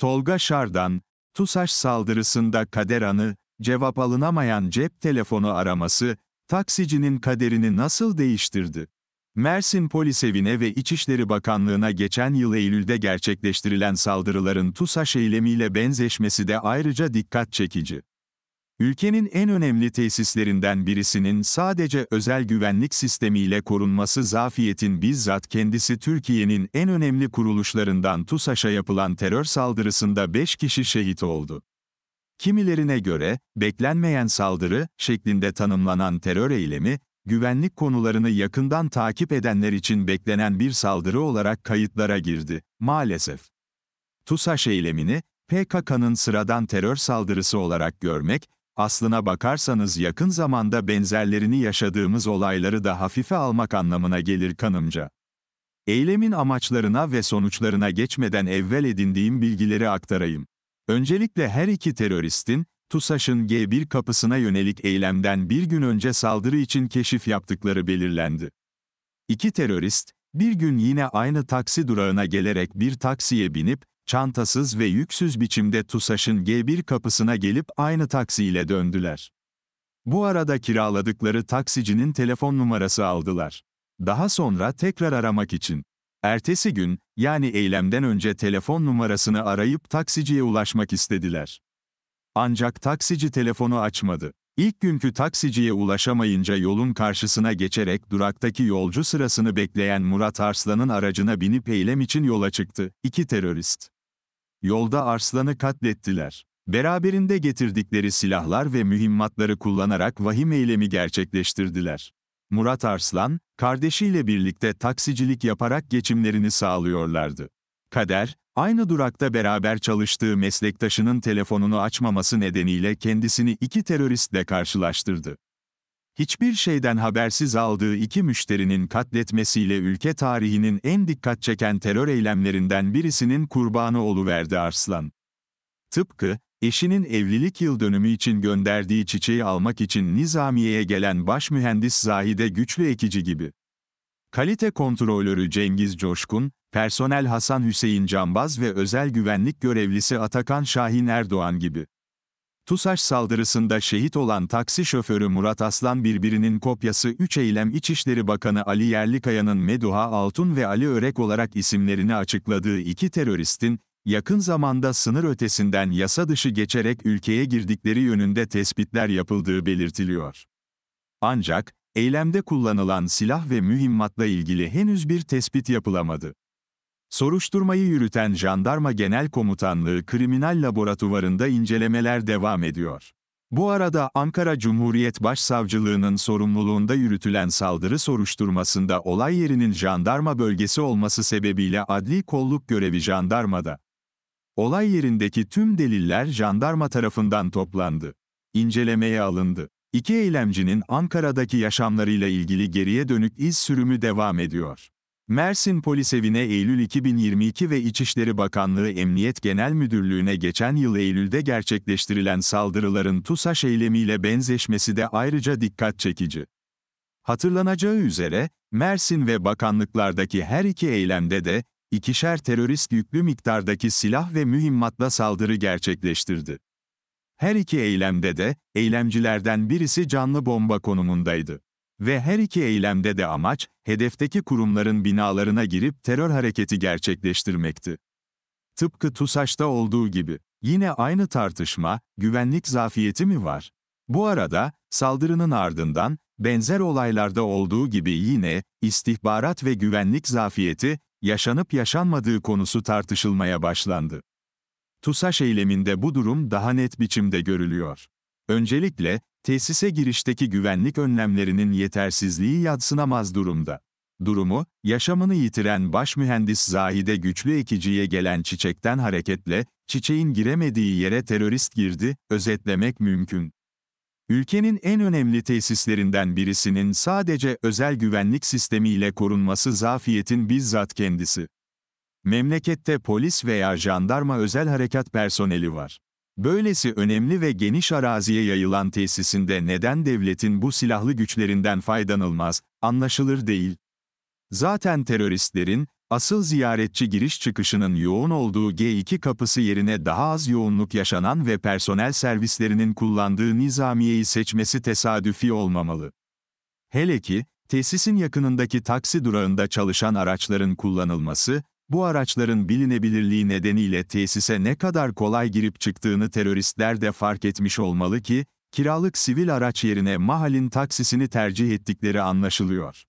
Tolga Şardan, TUSAŞ saldırısında kader anı, cevap alınamayan cep telefonu araması, taksicinin kaderini nasıl değiştirdi? Mersin Polis Evi'ne ve İçişleri Bakanlığı'na geçen yıl Eylül'de gerçekleştirilen saldırıların TUSAŞ eylemiyle benzeşmesi de ayrıca dikkat çekici. Ülkenin en önemli tesislerinden birisinin sadece özel güvenlik sistemiyle korunması zafiyetin bizzat kendisi Türkiye'nin en önemli kuruluşlarından TUSAŞ'a yapılan terör saldırısında 5 kişi şehit oldu. Kimilerine göre, beklenmeyen saldırı şeklinde tanımlanan terör eylemi, güvenlik konularını yakından takip edenler için beklenen bir saldırı olarak kayıtlara girdi, maalesef. TUSAŞ eylemini, PKK'nın sıradan terör saldırısı olarak görmek, Aslına bakarsanız yakın zamanda benzerlerini yaşadığımız olayları da hafife almak anlamına gelir kanımca. Eylemin amaçlarına ve sonuçlarına geçmeden evvel edindiğim bilgileri aktarayım. Öncelikle her iki teröristin, TUSAŞ'ın G1 kapısına yönelik eylemden bir gün önce saldırı için keşif yaptıkları belirlendi. İki terörist, bir gün yine aynı taksi durağına gelerek bir taksiye binip, çantasız ve yüksüz biçimde TUSAŞ'ın G1 kapısına gelip aynı ile döndüler. Bu arada kiraladıkları taksicinin telefon numarası aldılar. Daha sonra tekrar aramak için. Ertesi gün, yani eylemden önce telefon numarasını arayıp taksiciye ulaşmak istediler. Ancak taksici telefonu açmadı. İlk günkü taksiciye ulaşamayınca yolun karşısına geçerek duraktaki yolcu sırasını bekleyen Murat Arslan'ın aracına binip eylem için yola çıktı. İki terörist. Yolda Arslan'ı katlettiler. Beraberinde getirdikleri silahlar ve mühimmatları kullanarak vahim eylemi gerçekleştirdiler. Murat Arslan, kardeşiyle birlikte taksicilik yaparak geçimlerini sağlıyorlardı. Kader, aynı durakta beraber çalıştığı meslektaşının telefonunu açmaması nedeniyle kendisini iki teröristle karşılaştırdı hiçbir şeyden habersiz aldığı iki müşterinin katletmesiyle ülke tarihinin en dikkat çeken terör eylemlerinden birisinin kurbanı oluverdi Arslan. Tıpkı, eşinin evlilik yıl dönümü için gönderdiği çiçeği almak için Nizamiye'ye gelen başmühendis Zahide Güçlü Ekici gibi. Kalite kontrolörü Cengiz Coşkun, personel Hasan Hüseyin Cambaz ve özel güvenlik görevlisi Atakan Şahin Erdoğan gibi. TUSAŞ saldırısında şehit olan taksi şoförü Murat Aslan birbirinin kopyası 3 Eylem İçişleri Bakanı Ali Yerlikaya'nın Meduha Altun ve Ali Örek olarak isimlerini açıkladığı iki teröristin, yakın zamanda sınır ötesinden yasa dışı geçerek ülkeye girdikleri yönünde tespitler yapıldığı belirtiliyor. Ancak, eylemde kullanılan silah ve mühimmatla ilgili henüz bir tespit yapılamadı. Soruşturmayı yürüten Jandarma Genel Komutanlığı Kriminal Laboratuvarında incelemeler devam ediyor. Bu arada Ankara Cumhuriyet Başsavcılığının sorumluluğunda yürütülen saldırı soruşturmasında olay yerinin jandarma bölgesi olması sebebiyle adli kolluk görevi jandarmada. Olay yerindeki tüm deliller jandarma tarafından toplandı. İncelemeye alındı. İki eylemcinin Ankara'daki yaşamlarıyla ilgili geriye dönük iz sürümü devam ediyor. Mersin Polis Evi'ne Eylül 2022 ve İçişleri Bakanlığı Emniyet Genel Müdürlüğü'ne geçen yıl Eylül'de gerçekleştirilen saldırıların TUSAŞ eylemiyle benzeşmesi de ayrıca dikkat çekici. Hatırlanacağı üzere, Mersin ve bakanlıklardaki her iki eylemde de, ikişer terörist yüklü miktardaki silah ve mühimmatla saldırı gerçekleştirdi. Her iki eylemde de, eylemcilerden birisi canlı bomba konumundaydı. Ve her iki eylemde de amaç, hedefteki kurumların binalarına girip terör hareketi gerçekleştirmekti. Tıpkı TUSAŞ'ta olduğu gibi. Yine aynı tartışma, güvenlik zafiyeti mi var? Bu arada, saldırının ardından, benzer olaylarda olduğu gibi yine, istihbarat ve güvenlik zafiyeti, yaşanıp yaşanmadığı konusu tartışılmaya başlandı. TUSAŞ eyleminde bu durum daha net biçimde görülüyor. Öncelikle, Tesise girişteki güvenlik önlemlerinin yetersizliği yadsınamaz durumda. Durumu, yaşamını yitiren başmühendis Zahide Güçlü Ekici'ye gelen çiçekten hareketle, çiçeğin giremediği yere terörist girdi, özetlemek mümkün. Ülkenin en önemli tesislerinden birisinin sadece özel güvenlik sistemiyle korunması zafiyetin bizzat kendisi. Memlekette polis veya jandarma özel harekat personeli var. Böylesi önemli ve geniş araziye yayılan tesisinde neden devletin bu silahlı güçlerinden faydalanılmaz, anlaşılır değil. Zaten teröristlerin, asıl ziyaretçi giriş çıkışının yoğun olduğu G2 kapısı yerine daha az yoğunluk yaşanan ve personel servislerinin kullandığı nizamiyeyi seçmesi tesadüfi olmamalı. Hele ki, tesisin yakınındaki taksi durağında çalışan araçların kullanılması, bu araçların bilinebilirliği nedeniyle tesise ne kadar kolay girip çıktığını teröristler de fark etmiş olmalı ki, kiralık sivil araç yerine mahalin taksisini tercih ettikleri anlaşılıyor.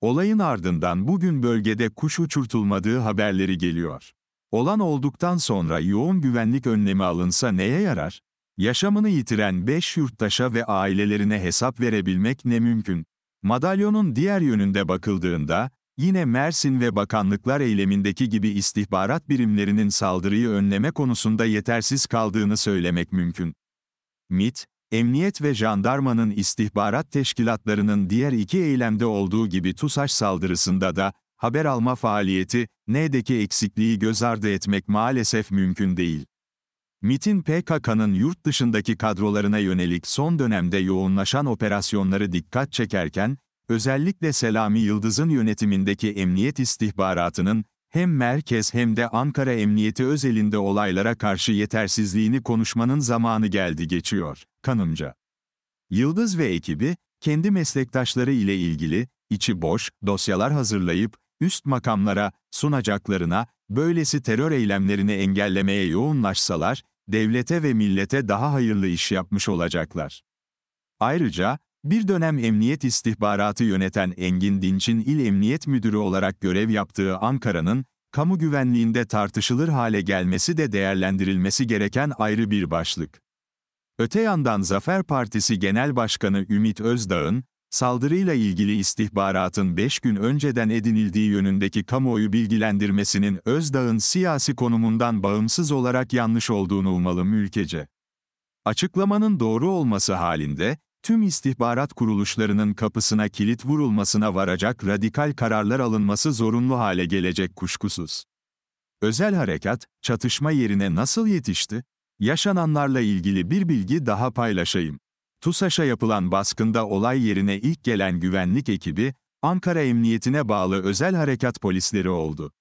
Olayın ardından bugün bölgede kuş uçurtulmadığı haberleri geliyor. Olan olduktan sonra yoğun güvenlik önlemi alınsa neye yarar? Yaşamını yitiren 5 yurttaşa ve ailelerine hesap verebilmek ne mümkün? Madalyonun diğer yönünde bakıldığında, Yine Mersin ve bakanlıklar eylemindeki gibi istihbarat birimlerinin saldırıyı önleme konusunda yetersiz kaldığını söylemek mümkün. MIT, Emniyet ve jandarmanın istihbarat teşkilatlarının diğer iki eylemde olduğu gibi TUSAŞ saldırısında da, haber alma faaliyeti, N'deki eksikliği göz ardı etmek maalesef mümkün değil. MIT'in PKK'nın yurt dışındaki kadrolarına yönelik son dönemde yoğunlaşan operasyonları dikkat çekerken, Özellikle Selami Yıldız'ın yönetimindeki emniyet istihbaratının, hem merkez hem de Ankara Emniyeti özelinde olaylara karşı yetersizliğini konuşmanın zamanı geldi geçiyor, kanımca. Yıldız ve ekibi, kendi meslektaşları ile ilgili, içi boş, dosyalar hazırlayıp, üst makamlara, sunacaklarına, böylesi terör eylemlerini engellemeye yoğunlaşsalar, devlete ve millete daha hayırlı iş yapmış olacaklar. Ayrıca, bir dönem emniyet istihbaratı yöneten Engin Dinç'in il emniyet müdürü olarak görev yaptığı Ankara'nın, kamu güvenliğinde tartışılır hale gelmesi de değerlendirilmesi gereken ayrı bir başlık. Öte yandan Zafer Partisi Genel Başkanı Ümit Özdağ'ın, saldırıyla ilgili istihbaratın 5 gün önceden edinildiği yönündeki kamuoyu bilgilendirmesinin Özdağ'ın siyasi konumundan bağımsız olarak yanlış olduğunu umalım ülkece. Açıklamanın doğru olması halinde, tüm istihbarat kuruluşlarının kapısına kilit vurulmasına varacak radikal kararlar alınması zorunlu hale gelecek kuşkusuz. Özel harekat, çatışma yerine nasıl yetişti? Yaşananlarla ilgili bir bilgi daha paylaşayım. TUSAŞ'a yapılan baskında olay yerine ilk gelen güvenlik ekibi, Ankara Emniyetine bağlı özel harekat polisleri oldu.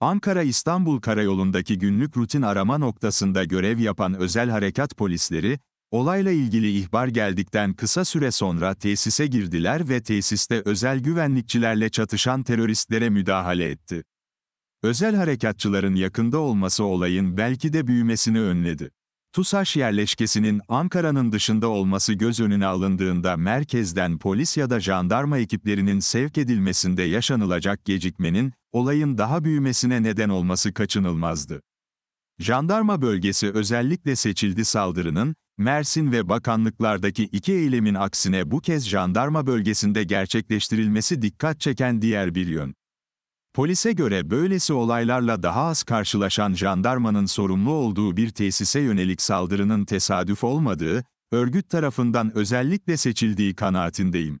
Ankara-İstanbul karayolundaki günlük rutin arama noktasında görev yapan özel harekat polisleri, Olayla ilgili ihbar geldikten kısa süre sonra tesise girdiler ve tesiste özel güvenlikçilerle çatışan teröristlere müdahale etti. Özel harekatçıların yakında olması olayın belki de büyümesini önledi. TUSAŞ yerleşkesinin Ankara'nın dışında olması göz önüne alındığında merkezden polis ya da jandarma ekiplerinin sevk edilmesinde yaşanılacak gecikmenin, olayın daha büyümesine neden olması kaçınılmazdı. Jandarma bölgesi özellikle seçildi saldırının, Mersin ve bakanlıklardaki iki eylemin aksine bu kez jandarma bölgesinde gerçekleştirilmesi dikkat çeken diğer bir yön. Polise göre böylesi olaylarla daha az karşılaşan jandarmanın sorumlu olduğu bir tesise yönelik saldırının tesadüf olmadığı, örgüt tarafından özellikle seçildiği kanaatindeyim.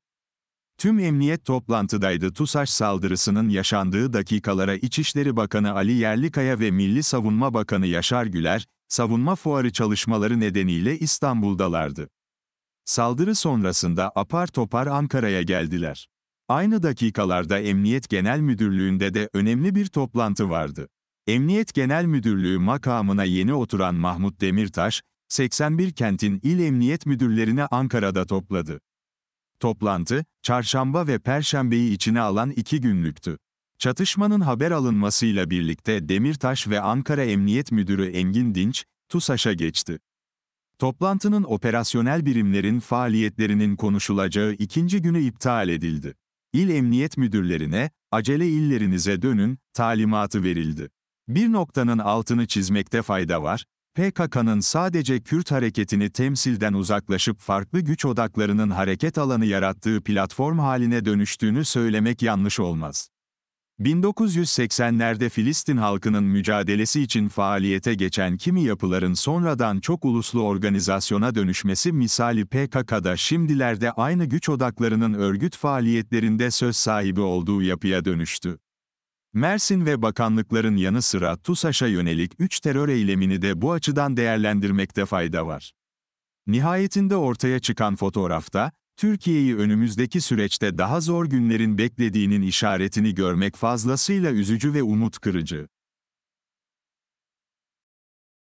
Tüm emniyet toplantıdaydı TUSAŞ saldırısının yaşandığı dakikalara İçişleri Bakanı Ali Yerlikaya ve Milli Savunma Bakanı Yaşar Güler, savunma fuarı çalışmaları nedeniyle İstanbul'dalardı. Saldırı sonrasında apar topar Ankara'ya geldiler. Aynı dakikalarda Emniyet Genel Müdürlüğü'nde de önemli bir toplantı vardı. Emniyet Genel Müdürlüğü makamına yeni oturan Mahmut Demirtaş, 81 kentin il emniyet müdürlerini Ankara'da topladı. Toplantı, çarşamba ve perşembeyi içine alan iki günlüktü. Çatışmanın haber alınmasıyla birlikte Demirtaş ve Ankara Emniyet Müdürü Engin Dinç, TUSAŞ'a geçti. Toplantının operasyonel birimlerin faaliyetlerinin konuşulacağı ikinci günü iptal edildi. İl emniyet müdürlerine, acele illerinize dönün, talimatı verildi. Bir noktanın altını çizmekte fayda var, PKK'nın sadece Kürt hareketini temsilden uzaklaşıp farklı güç odaklarının hareket alanı yarattığı platform haline dönüştüğünü söylemek yanlış olmaz. 1980'lerde Filistin halkının mücadelesi için faaliyete geçen kimi yapıların sonradan çok uluslu organizasyona dönüşmesi misali PKK'da şimdilerde aynı güç odaklarının örgüt faaliyetlerinde söz sahibi olduğu yapıya dönüştü. Mersin ve bakanlıkların yanı sıra TUSAŞ'a yönelik 3 terör eylemini de bu açıdan değerlendirmekte fayda var. Nihayetinde ortaya çıkan fotoğrafta, Türkiye'yi önümüzdeki süreçte daha zor günlerin beklediğinin işaretini görmek fazlasıyla üzücü ve umut kırıcı.